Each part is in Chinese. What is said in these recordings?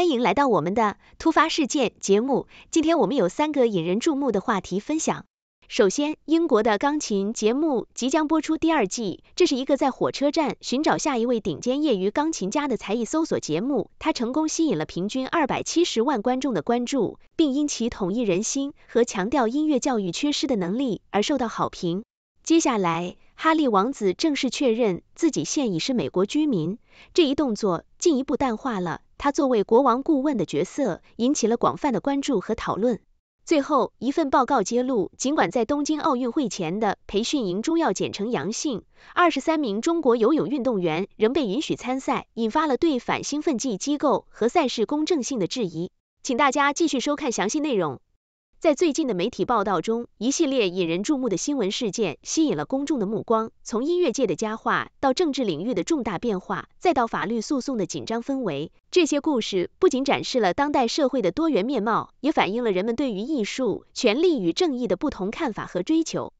欢迎来到我们的突发事件节目。今天我们有三个引人注目的话题分享。首先，英国的钢琴节目即将播出第二季，这是一个在火车站寻找下一位顶尖业余钢琴家的才艺搜索节目。它成功吸引了平均二百七十万观众的关注，并因其统一人心和强调音乐教育缺失的能力而受到好评。接下来，哈利王子正式确认自己现已是美国居民，这一动作进一步淡化了。他作为国王顾问的角色引起了广泛的关注和讨论。最后一份报告揭露，尽管在东京奥运会前的培训营中药检呈阳性，二十三名中国游泳运动员仍被允许参赛，引发了对反兴奋剂机构和赛事公正性的质疑。请大家继续收看详细内容。在最近的媒体报道中，一系列引人注目的新闻事件吸引了公众的目光。从音乐界的佳话，到政治领域的重大变化，再到法律诉讼的紧张氛围，这些故事不仅展示了当代社会的多元面貌，也反映了人们对于艺术、权力与正义的不同看法和追求。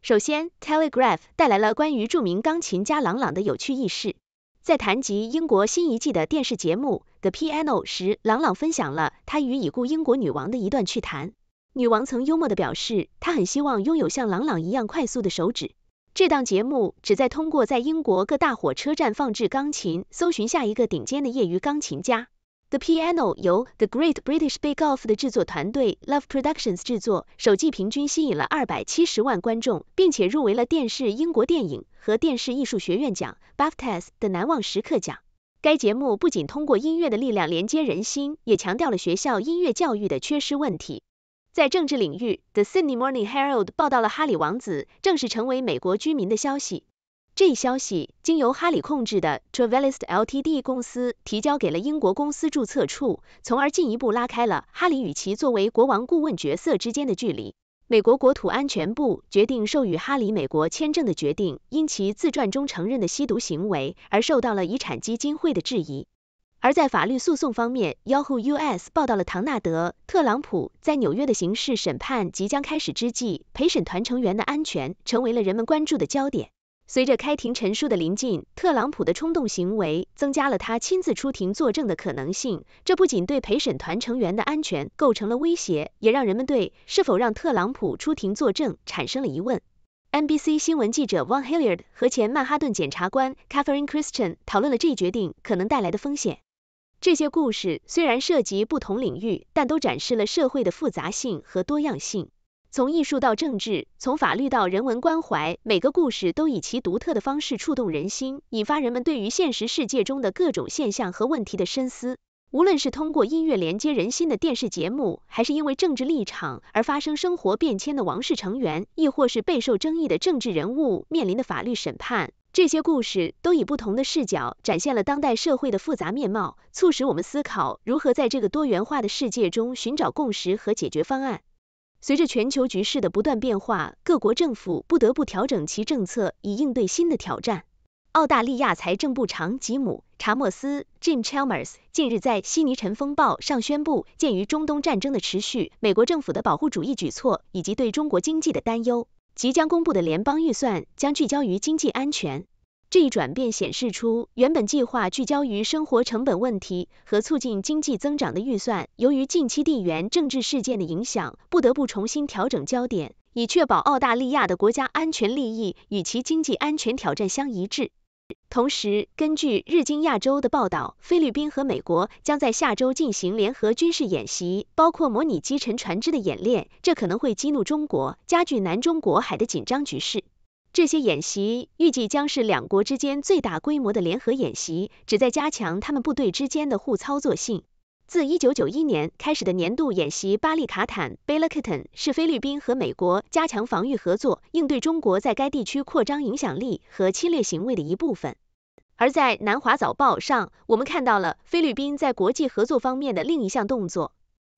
首先，《Telegraph》带来了关于著名钢琴家朗朗的有趣轶事。在谈及英国新一季的电视节目《The Piano》时，朗朗分享了他与已故英国女王的一段趣谈。女王曾幽默地表示，她很希望拥有像朗朗一样快速的手指。这档节目旨在通过在英国各大火车站放置钢琴，搜寻下一个顶尖的业余钢琴家。The Piano 由 The Great British Bake Off 的制作团队 Love Productions 制作，首季平均吸引了二百七十万观众，并且入围了电视英国电影和电视艺术学院奖 BAFTA s 的难忘时刻奖。该节目不仅通过音乐的力量连接人心，也强调了学校音乐教育的缺失问题。在政治领域，《The Sydney Morning Herald》报道了哈里王子正式成为美国居民的消息。这一消息经由哈里控制的 Travellist Ltd 公司提交给了英国公司注册处，从而进一步拉开了哈里与其作为国王顾问角色之间的距离。美国国土安全部决定授予哈里美国签证的决定，因其自传中承认的吸毒行为而受到了遗产基金会的质疑。而在法律诉讼方面，《Yahoo US》报道了唐纳德·特朗普在纽约的刑事审判即将开始之际，陪审团成员的安全成为了人们关注的焦点。随着开庭陈述的临近，特朗普的冲动行为增加了他亲自出庭作证的可能性。这不仅对陪审团成员的安全构成了威胁，也让人们对是否让特朗普出庭作证产生了疑问。NBC 新闻记者 Van Hilliard 和前曼哈顿检察官 Catherine Christian 讨论了这一决定可能带来的风险。这些故事虽然涉及不同领域，但都展示了社会的复杂性和多样性。从艺术到政治，从法律到人文关怀，每个故事都以其独特的方式触动人心，引发人们对于现实世界中的各种现象和问题的深思。无论是通过音乐连接人心的电视节目，还是因为政治立场而发生生活变迁的王室成员，亦或是备受争议的政治人物面临的法律审判。这些故事都以不同的视角展现了当代社会的复杂面貌，促使我们思考如何在这个多元化的世界中寻找共识和解决方案。随着全球局势的不断变化，各国政府不得不调整其政策以应对新的挑战。澳大利亚财政部长吉姆·查默斯 （Jim Chalmers） 近日在悉尼尘风暴上宣布，鉴于中东战争的持续、美国政府的保护主义举措以及对中国经济的担忧。即将公布的联邦预算将聚焦于经济安全。这一转变显示出，原本计划聚焦于生活成本问题和促进经济增长的预算，由于近期地缘政治事件的影响，不得不重新调整焦点，以确保澳大利亚的国家安全利益与其经济安全挑战相一致。同时，根据日经亚洲的报道，菲律宾和美国将在下周进行联合军事演习，包括模拟击沉船只的演练，这可能会激怒中国，加剧南中国海的紧张局势。这些演习预计将是两国之间最大规模的联合演习，旨在加强他们部队之间的互操作性。自1991年开始的年度演习“巴利卡坦 b a l a k a t a n 是菲律宾和美国加强防御合作、应对中国在该地区扩张影响力和侵略行为的一部分。而在《南华早报》上，我们看到了菲律宾在国际合作方面的另一项动作：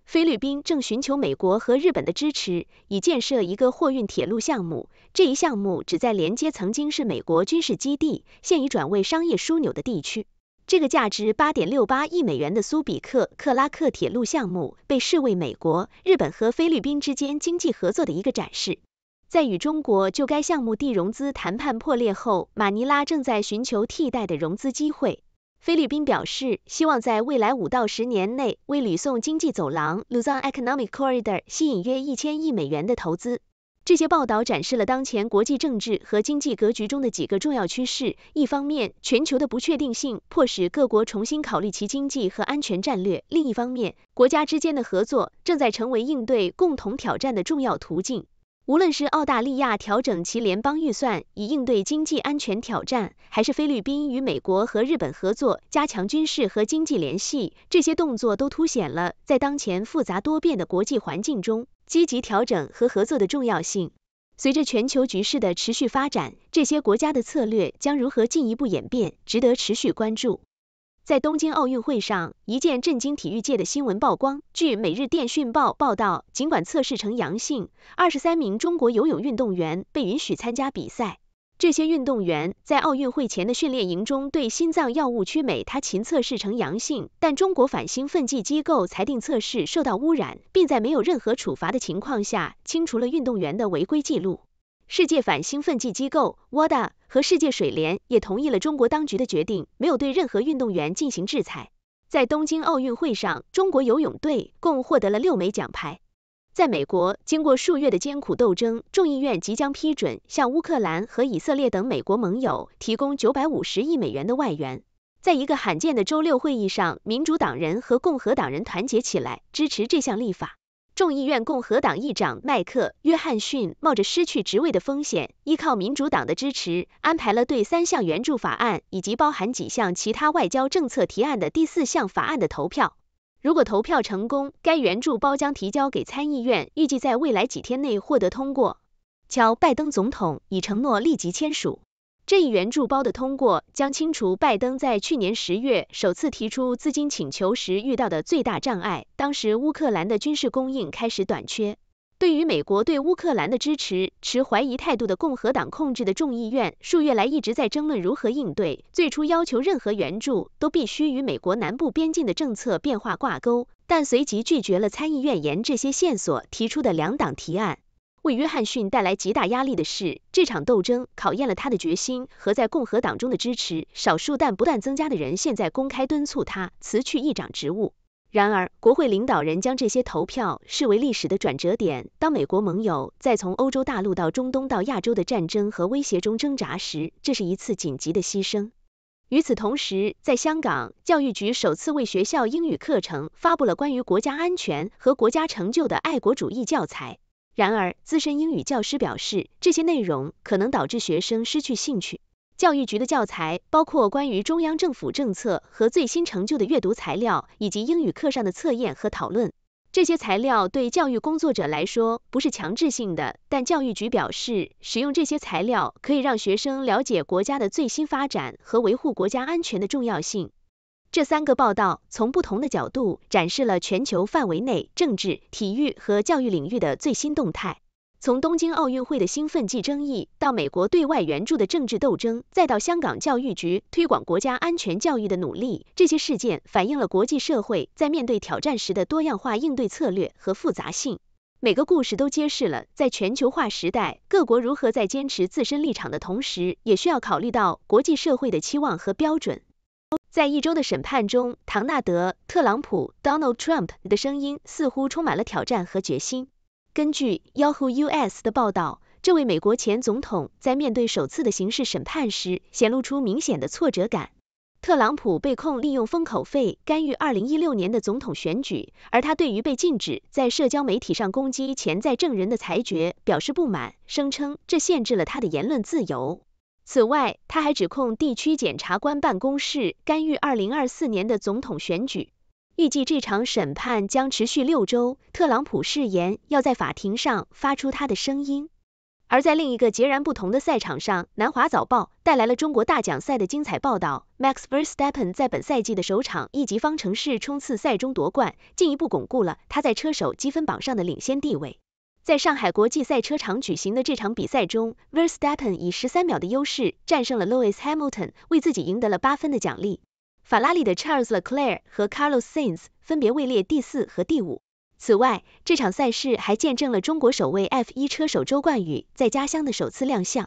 菲律宾正寻求美国和日本的支持，以建设一个货运铁路项目。这一项目旨在连接曾经是美国军事基地、现已转为商业枢纽的地区。这个价值8.68亿美元的苏比克克拉克铁路项目被视为美国、日本和菲律宾之间经济合作的一个展示。在与中国就该项目地融资谈判破裂后，马尼拉正在寻求替代的融资机会。菲律宾表示，希望在未来五到十年内为吕宋经济走廊 （Luzon Economic Corridor） 吸引约1000亿美元的投资。这些报道展示了当前国际政治和经济格局中的几个重要趋势。一方面，全球的不确定性迫使各国重新考虑其经济和安全战略；另一方面，国家之间的合作正在成为应对共同挑战的重要途径。无论是澳大利亚调整其联邦预算以应对经济安全挑战，还是菲律宾与美国和日本合作加强军事和经济联系，这些动作都凸显了在当前复杂多变的国际环境中。积极调整和合作的重要性。随着全球局势的持续发展，这些国家的策略将如何进一步演变，值得持续关注。在东京奥运会上，一件震惊体育界的新闻曝光。据《每日电讯报》报道，尽管测试呈阳性，二十三名中国游泳运动员被允许参加比赛。这些运动员在奥运会前的训练营中对心脏药物曲美他嗪测试呈阳性，但中国反兴奋剂机构裁定测试受到污染，并在没有任何处罚的情况下清除了运动员的违规记录。世界反兴奋剂机构 WADA 和世界水联也同意了中国当局的决定，没有对任何运动员进行制裁。在东京奥运会上，中国游泳队共获得了六枚奖牌。在美国，经过数月的艰苦斗争，众议院即将批准向乌克兰和以色列等美国盟友提供九百五十亿美元的外援。在一个罕见的周六会议上，民主党人和共和党人团结起来支持这项立法。众议院共和党议长迈克·约翰逊冒着失去职位的风险，依靠民主党的支持，安排了对三项援助法案以及包含几项其他外交政策提案的第四项法案的投票。如果投票成功，该援助包将提交给参议院，预计在未来几天内获得通过。乔·拜登总统已承诺立即签署这一援助包的通过，将清除拜登在去年十月首次提出资金请求时遇到的最大障碍。当时，乌克兰的军事供应开始短缺。对于美国对乌克兰的支持持怀疑态度的共和党控制的众议院，数月来一直在争论如何应对。最初要求任何援助都必须与美国南部边境的政策变化挂钩，但随即拒绝了参议院沿这些线索提出的两党提案。为约翰逊带来极大压力的是，这场斗争考验了他的决心和在共和党中的支持。少数但不断增加的人现在公开敦促他辞去议长职务。然而，国会领导人将这些投票视为历史的转折点。当美国盟友在从欧洲大陆到中东到亚洲的战争和威胁中挣扎时，这是一次紧急的牺牲。与此同时，在香港，教育局首次为学校英语课程发布了关于国家安全和国家成就的爱国主义教材。然而，资深英语教师表示，这些内容可能导致学生失去兴趣。教育局的教材包括关于中央政府政策和最新成就的阅读材料，以及英语课上的测验和讨论。这些材料对教育工作者来说不是强制性的，但教育局表示，使用这些材料可以让学生了解国家的最新发展和维护国家安全的重要性。这三个报道从不同的角度展示了全球范围内政治、体育和教育领域的最新动态。从东京奥运会的兴奋剂争议，到美国对外援助的政治斗争，再到香港教育局推广国家安全教育的努力，这些事件反映了国际社会在面对挑战时的多样化应对策略和复杂性。每个故事都揭示了，在全球化时代，各国如何在坚持自身立场的同时，也需要考虑到国际社会的期望和标准。在一周的审判中，唐纳德·特朗普 （Donald Trump） 的声音似乎充满了挑战和决心。根据 Yahoo US 的报道，这位美国前总统在面对首次的刑事审判时，显露出明显的挫折感。特朗普被控利用封口费干预2016年的总统选举，而他对于被禁止在社交媒体上攻击潜在证人的裁决表示不满，声称这限制了他的言论自由。此外，他还指控地区检察官办公室干预2024年的总统选举。预计这场审判将持续六周。特朗普誓言要在法庭上发出他的声音。而在另一个截然不同的赛场上，《南华早报》带来了中国大奖赛的精彩报道。Max Verstappen 在本赛季的首场一级方程式冲刺赛中夺冠，进一步巩固了他在车手积分榜上的领先地位。在上海国际赛车场举行的这场比赛中，Verstappen 以十三秒的优势战胜了 Lewis Hamilton，为自己赢得了八分的奖励。法拉利的 Charles Leclerc 和 Carlos Sainz 分别位列第四和第五。此外，这场赛事还见证了中国首位 F1 车手周冠宇在家乡的首次亮相。《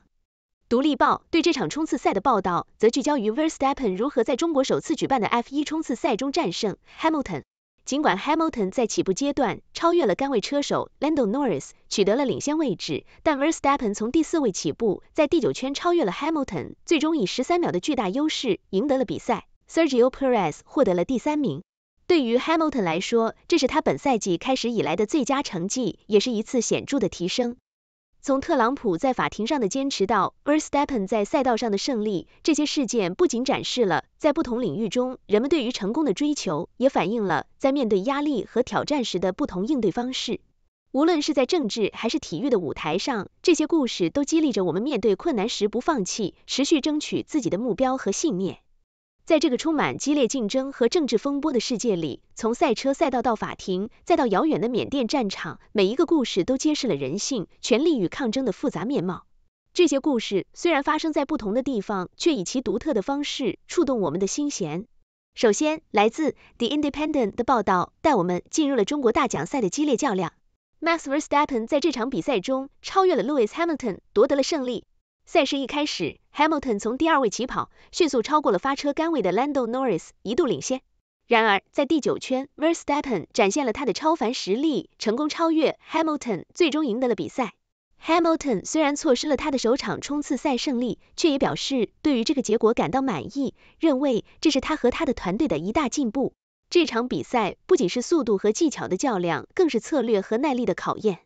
独立报》对这场冲刺赛的报道则聚焦于 Verstappen 如何在中国首次举办的 F1 冲刺赛中战胜 Hamilton。尽管 Hamilton 在起步阶段超越了甘位车手 Lando Norris，取得了领先位置，但 Verstappen 从第四位起步，在第九圈超越了 Hamilton，最终以十三秒的巨大优势赢得了比赛。Sergio Perez 获得了第三名。对于 Hamilton 来说，这是他本赛季开始以来的最佳成绩，也是一次显著的提升。从特朗普在法庭上的坚持到 Verstappen 在赛道上的胜利，这些事件不仅展示了在不同领域中人们对于成功的追求，也反映了在面对压力和挑战时的不同应对方式。无论是在政治还是体育的舞台上，这些故事都激励着我们面对困难时不放弃，持续争取自己的目标和信念。在这个充满激烈竞争和政治风波的世界里，从赛车赛道到法庭，再到遥远的缅甸战场，每一个故事都揭示了人性、权力与抗争的复杂面貌。这些故事虽然发生在不同的地方，却以其独特的方式触动我们的心弦。首先，来自《The Independent》的报道带我们进入了中国大奖赛的激烈较量。Max Verstappen 在这场比赛中超越了 Lewis Hamilton，夺得了胜利。赛事一开始，Hamilton 从第二位起跑，迅速超过了发车杆位的 Lando Norris，一度领先。然而，在第九圈，Verstappen 展现了他的超凡实力，成功超越 Hamilton，最终赢得了比赛。Hamilton 虽然错失了他的首场冲刺赛胜利，却也表示对于这个结果感到满意，认为这是他和他的团队的一大进步。这场比赛不仅是速度和技巧的较量，更是策略和耐力的考验。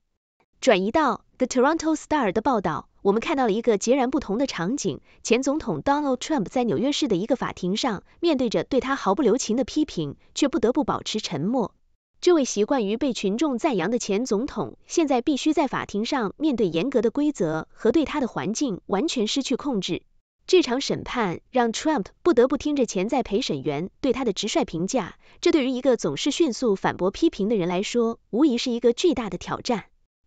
转移到《Toronto Star》的报道，我们看到了一个截然不同的场景：前总统 Donald Trump 在纽约市的一个法庭上，面对着对他毫不留情的批评，却不得不保持沉默。这位习惯于被群众赞扬的前总统，现在必须在法庭上面对严格的规则和对他的环境完全失去控制。这场审判让 Trump 不得不听着潜在陪审员对他的直率评价，这对于一个总是迅速反驳批评的人来说，无疑是一个巨大的挑战。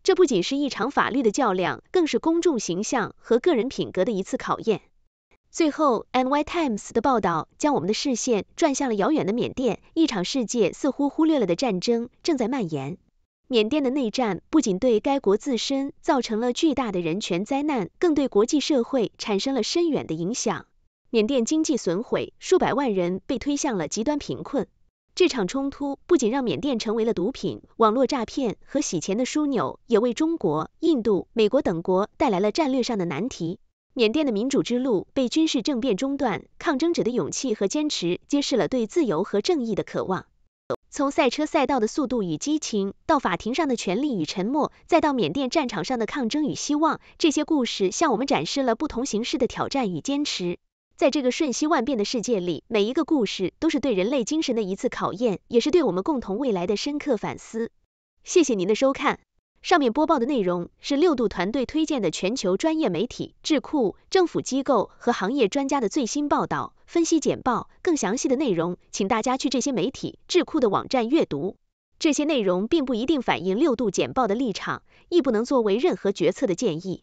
这不仅是一场法律的较量，更是公众形象和个人品格的一次考验。最后，《NY Times》的报道将我们的视线转向了遥远的缅甸，一场世界似乎忽略了的战争正在蔓延。缅甸的内战不仅对该国自身造成了巨大的人权灾难，更对国际社会产生了深远的影响。缅甸经济损毁，数百万人被推向了极端贫困。这场冲突不仅让缅甸成为了毒品、网络诈骗和洗钱的枢纽，也为中国、印度、美国等国带来了战略上的难题。缅甸的民主之路被军事政变中断，抗争者的勇气和坚持揭示了对自由和正义的渴望。从赛车赛道的速度与激情，到法庭上的权力与沉默，再到缅甸战场上的抗争与希望，这些故事向我们展示了不同形式的挑战与坚持。在这个瞬息万变的世界里，每一个故事都是对人类精神的一次考验，也是对我们共同未来的深刻反思。谢谢您的收看。上面播报的内容是六度团队推荐的全球专业媒体、智库、政府机构和行业专家的最新报道、分析简报。更详细的内容，请大家去这些媒体、智库的网站阅读。这些内容并不一定反映六度简报的立场，亦不能作为任何决策的建议。